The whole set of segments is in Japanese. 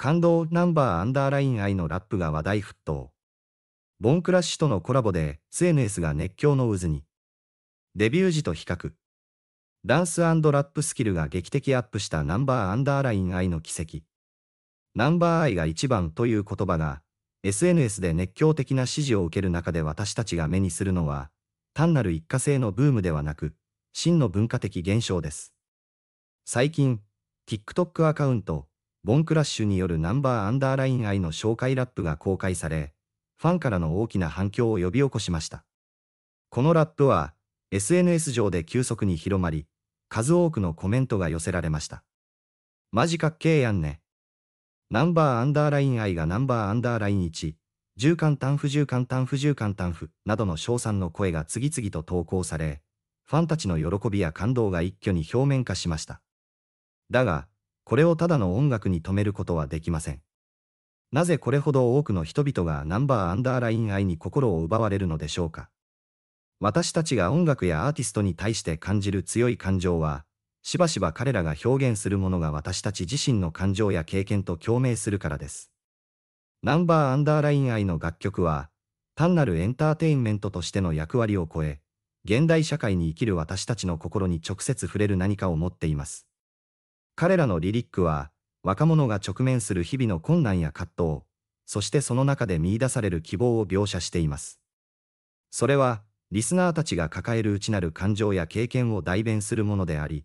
感動ナンバーアンダーライン愛のラップが話題沸騰。ボンクラッシュとのコラボで SNS が熱狂の渦に。デビュー時と比較。ダンスラップスキルが劇的アップしたナンバーアンダーライン愛の奇跡。ナンバー愛が一番という言葉が SNS で熱狂的な支持を受ける中で私たちが目にするのは単なる一過性のブームではなく真の文化的現象です。最近、TikTok アカウントボンクラッシュによるナンバーアンダーライン愛の紹介ラップが公開され、ファンからの大きな反響を呼び起こしました。このラップは、SNS 上で急速に広まり、数多くのコメントが寄せられました。マジかっけえやんね。ナンバーアンダーライン愛がナンバーアンダーライン1、重簡単不重簡単不重簡単不などの称賛の声が次々と投稿され、ファンたちの喜びや感動が一挙に表面化しました。だが、これをただの音楽に止めることはできません。なぜこれほど多くの人々がナンバーアンダーライン愛に心を奪われるのでしょうか。私たちが音楽やアーティストに対して感じる強い感情は、しばしば彼らが表現するものが私たち自身の感情や経験と共鳴するからです。ナンバーアンダーライン愛の楽曲は、単なるエンターテインメントとしての役割を超え、現代社会に生きる私たちの心に直接触れる何かを持っています。彼らのリリックは、若者が直面する日々の困難や葛藤、そしてその中で見出される希望を描写しています。それは、リスナーたちが抱える内なる感情や経験を代弁するものであり、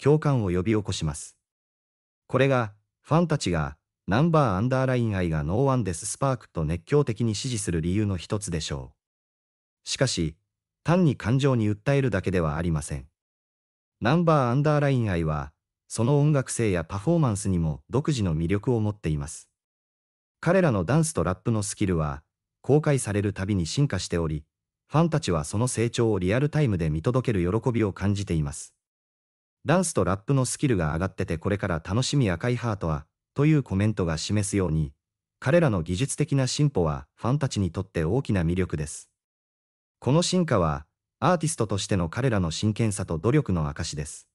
共感を呼び起こします。これが、ファンたちが、ナンバーアンダーライン愛がノーワンデススパークと熱狂的に支持する理由の一つでしょう。しかし、単に感情に訴えるだけではありません。ナンバーアンダーライン愛は、その音楽性やパフォーマンスにも独自の魅力を持っています。彼らのダンスとラップのスキルは、公開されるたびに進化しており、ファンたちはその成長をリアルタイムで見届ける喜びを感じています。ダンスとラップのスキルが上がっててこれから楽しみ赤いハートは、というコメントが示すように、彼らの技術的な進歩はファンたちにとって大きな魅力です。この進化は、アーティストとしての彼らの真剣さと努力の証です。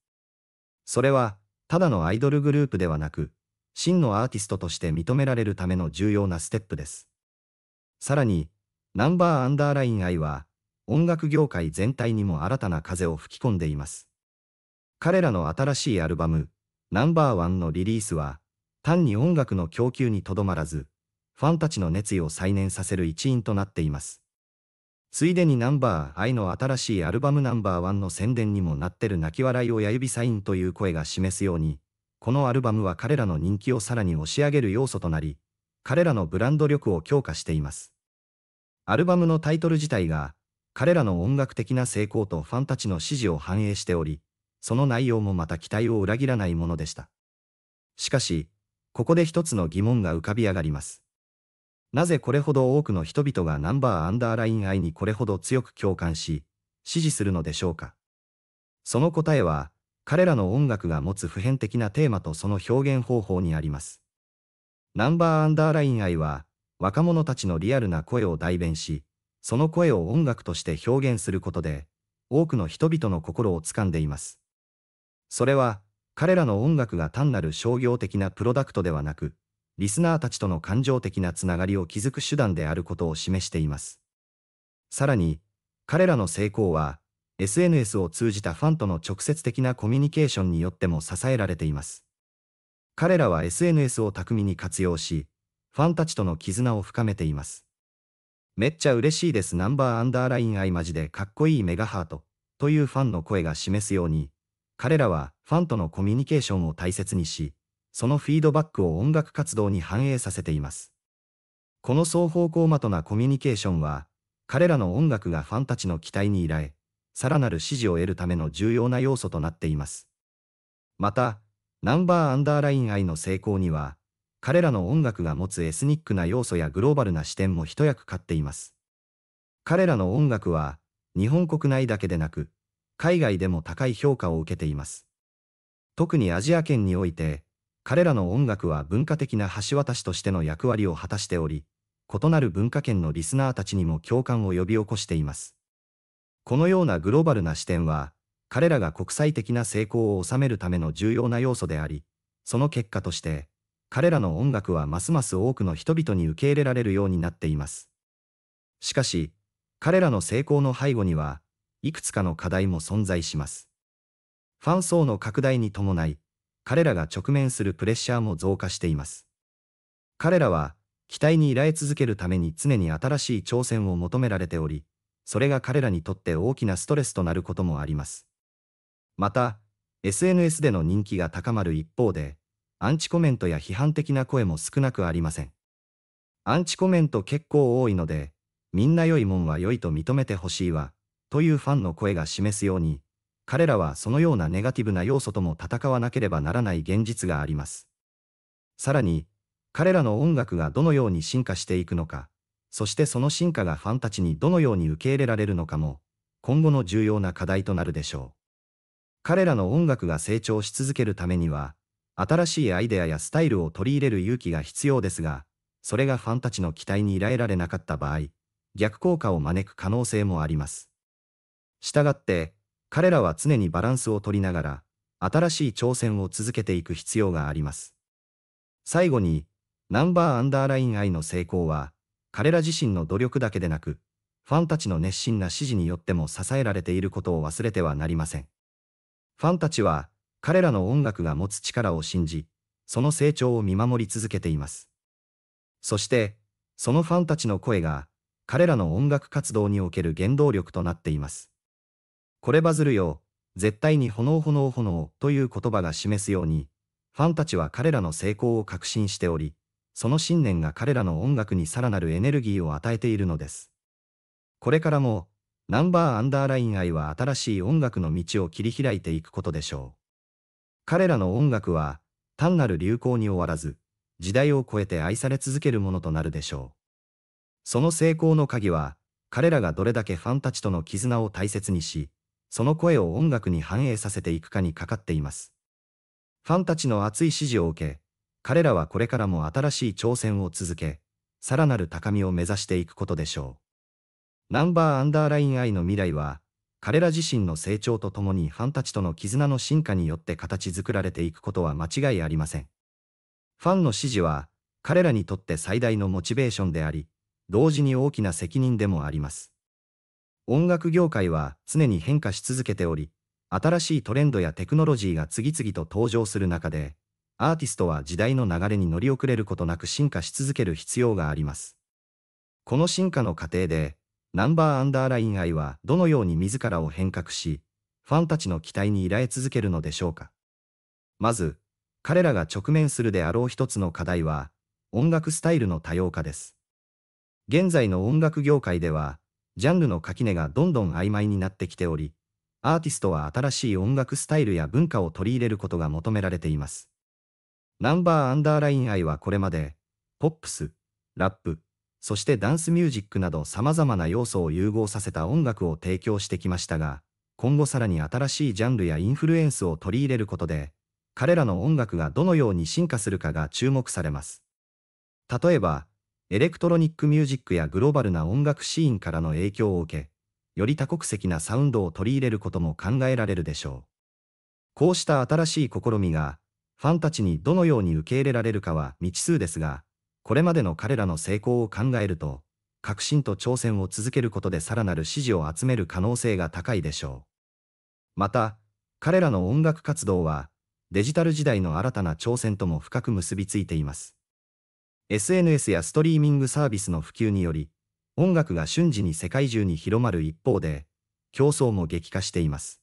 それは、ただのアイドルグループではなく、真のアーティストとして認められるための重要なステップです。さらに、ナンバーアンダーライン I は、音楽業界全体にも新たな風を吹き込んでいます。彼らの新しいアルバム、ナンバーワンのリリースは、単に音楽の供給にとどまらず、ファンたちの熱意を再燃させる一因となっています。ついでにナンバー愛の新しいアルバムナンバーワンの宣伝にもなってる泣き笑い親指サインという声が示すように、このアルバムは彼らの人気をさらに押し上げる要素となり、彼らのブランド力を強化しています。アルバムのタイトル自体が、彼らの音楽的な成功とファンたちの支持を反映しており、その内容もまた期待を裏切らないものでした。しかし、ここで一つの疑問が浮かび上がります。なぜこれほど多くの人々がナンバーアンダーライン愛にこれほど強く共感し、支持するのでしょうか。その答えは、彼らの音楽が持つ普遍的なテーマとその表現方法にあります。ナンバーアンダーライン愛は、若者たちのリアルな声を代弁し、その声を音楽として表現することで、多くの人々の心を掴んでいます。それは、彼らの音楽が単なる商業的なプロダクトではなく、リスナーたちとの感情的なつながりを築く手段であることを示しています。さらに、彼らの成功は、SNS を通じたファンとの直接的なコミュニケーションによっても支えられています。彼らは SNS を巧みに活用し、ファンたちとの絆を深めています。めっちゃ嬉しいです。ナンバーアンダーラインアイマジでかっこいいメガハートというファンの声が示すように、彼らはファンとのコミュニケーションを大切にし、そのフィードバックを音楽活動に反映させています。この双方向的なコミュニケーションは、彼らの音楽がファンたちの期待に依頼、さらなる支持を得るための重要な要素となっています。また、ナンバーアンダーライン愛の成功には、彼らの音楽が持つエスニックな要素やグローバルな視点も一役買っています。彼らの音楽は、日本国内だけでなく、海外でも高い評価を受けています。特にアジア圏において、彼らの音楽は文化的な橋渡しとしての役割を果たしており、異なる文化圏のリスナーたちにも共感を呼び起こしています。このようなグローバルな視点は、彼らが国際的な成功を収めるための重要な要素であり、その結果として、彼らの音楽はますます多くの人々に受け入れられるようになっています。しかし、彼らの成功の背後には、いくつかの課題も存在します。ファン層の拡大に伴い、彼らが直面するプレッシャーも増加しています。彼らは、期待に依頼続けるために常に新しい挑戦を求められており、それが彼らにとって大きなストレスとなることもあります。また、SNS での人気が高まる一方で、アンチコメントや批判的な声も少なくありません。アンチコメント結構多いので、みんな良いもんは良いと認めてほしいわ、というファンの声が示すように、彼らはそのようなネガティブな要素とも戦わなければならない現実があります。さらに、彼らの音楽がどのように進化していくのか、そしてその進化がファンたちにどのように受け入れられるのかも、今後の重要な課題となるでしょう。彼らの音楽が成長し続けるためには、新しいアイデアやスタイルを取り入れる勇気が必要ですが、それがファンたちの期待に依えられなかった場合、逆効果を招く可能性もあります。したがって、彼らは常にバランスを取りながら、新しい挑戦を続けていく必要があります。最後に、ナンバーアンダーライン愛の成功は、彼ら自身の努力だけでなく、ファンたちの熱心な支持によっても支えられていることを忘れてはなりません。ファンたちは、彼らの音楽が持つ力を信じ、その成長を見守り続けています。そして、そのファンたちの声が、彼らの音楽活動における原動力となっています。これバズるよ、絶対に炎炎炎という言葉が示すように、ファンたちは彼らの成功を確信しており、その信念が彼らの音楽にさらなるエネルギーを与えているのです。これからも、ナンバーアンダーライン愛は新しい音楽の道を切り開いていくことでしょう。彼らの音楽は、単なる流行に終わらず、時代を超えて愛され続けるものとなるでしょう。その成功の鍵は、彼らがどれだけファンたちとの絆を大切にし、その声を音楽に反映させていくかにかかっています。ファンたちの熱い支持を受け、彼らはこれからも新しい挑戦を続け、さらなる高みを目指していくことでしょう。ナンバーアンダーラインイの未来は、彼ら自身の成長とともにファンたちとの絆の進化によって形作られていくことは間違いありません。ファンの支持は、彼らにとって最大のモチベーションであり、同時に大きな責任でもあります。音楽業界は常に変化し続けており、新しいトレンドやテクノロジーが次々と登場する中で、アーティストは時代の流れに乗り遅れることなく進化し続ける必要があります。この進化の過程で、ナンバーアンダーライン愛はどのように自らを変革し、ファンたちの期待に依頼続けるのでしょうか。まず、彼らが直面するであろう一つの課題は、音楽スタイルの多様化です。現在の音楽業界では、ジャンルの垣根がどんどん曖昧になってきており、アーティストは新しい音楽スタイルや文化を取り入れることが求められています。ナンバーアンダーライン愛はこれまで、ポップス、ラップ、そしてダンスミュージックなど様々な要素を融合させた音楽を提供してきましたが、今後さらに新しいジャンルやインフルエンスを取り入れることで、彼らの音楽がどのように進化するかが注目されます。例えば、エレクトロニックミュージックやグローバルな音楽シーンからの影響を受け、より多国籍なサウンドを取り入れることも考えられるでしょう。こうした新しい試みが、ファンたちにどのように受け入れられるかは未知数ですが、これまでの彼らの成功を考えると、革新と挑戦を続けることでさらなる支持を集める可能性が高いでしょう。また、彼らの音楽活動は、デジタル時代の新たな挑戦とも深く結びついています。SNS やストリーミングサービスの普及により、音楽が瞬時に世界中に広まる一方で、競争も激化しています。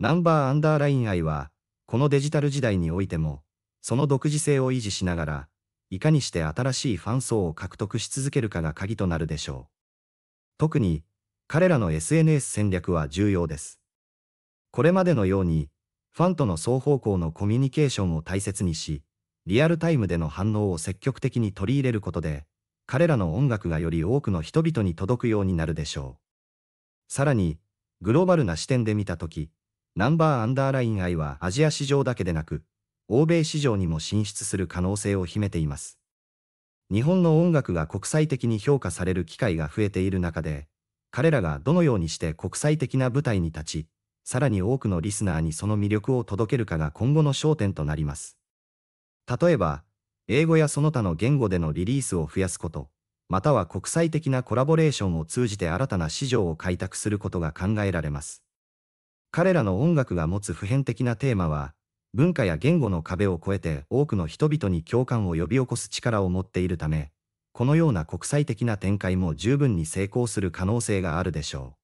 ナンバーアンダーライン愛は、このデジタル時代においても、その独自性を維持しながら、いかにして新しいファン層を獲得し続けるかが鍵となるでしょう。特に、彼らの SNS 戦略は重要です。これまでのように、ファンとの双方向のコミュニケーションを大切にし、リアルタイムでの反応を積極的に取り入れることで、彼らの音楽がより多くの人々に届くようになるでしょう。さらに、グローバルな視点で見たとき、ナンバーアンダーライン I はアジア市場だけでなく、欧米市場にも進出する可能性を秘めています。日本の音楽が国際的に評価される機会が増えている中で、彼らがどのようにして国際的な舞台に立ち、さらに多くのリスナーにその魅力を届けるかが今後の焦点となります。例えば、英語やその他の言語でのリリースを増やすこと、または国際的なコラボレーションを通じて新たな市場を開拓することが考えられます。彼らの音楽が持つ普遍的なテーマは、文化や言語の壁を越えて多くの人々に共感を呼び起こす力を持っているため、このような国際的な展開も十分に成功する可能性があるでしょ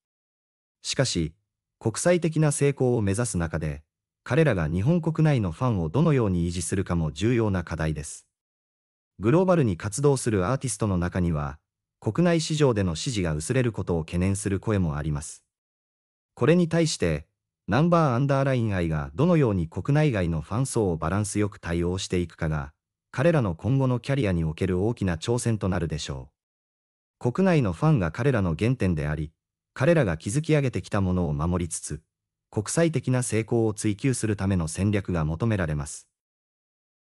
う。しかし、国際的な成功を目指す中で、彼らが日本国内のファンをどのように維持するかも重要な課題です。グローバルに活動するアーティストの中には、国内市場での支持が薄れることを懸念する声もあります。これに対して、ナンバーアンダーライン愛がどのように国内外のファン層をバランスよく対応していくかが、彼らの今後のキャリアにおける大きな挑戦となるでしょう。国内のファンが彼らの原点であり、彼らが築き上げてきたものを守りつつ、国際的な成功を追求するための戦略が求められます。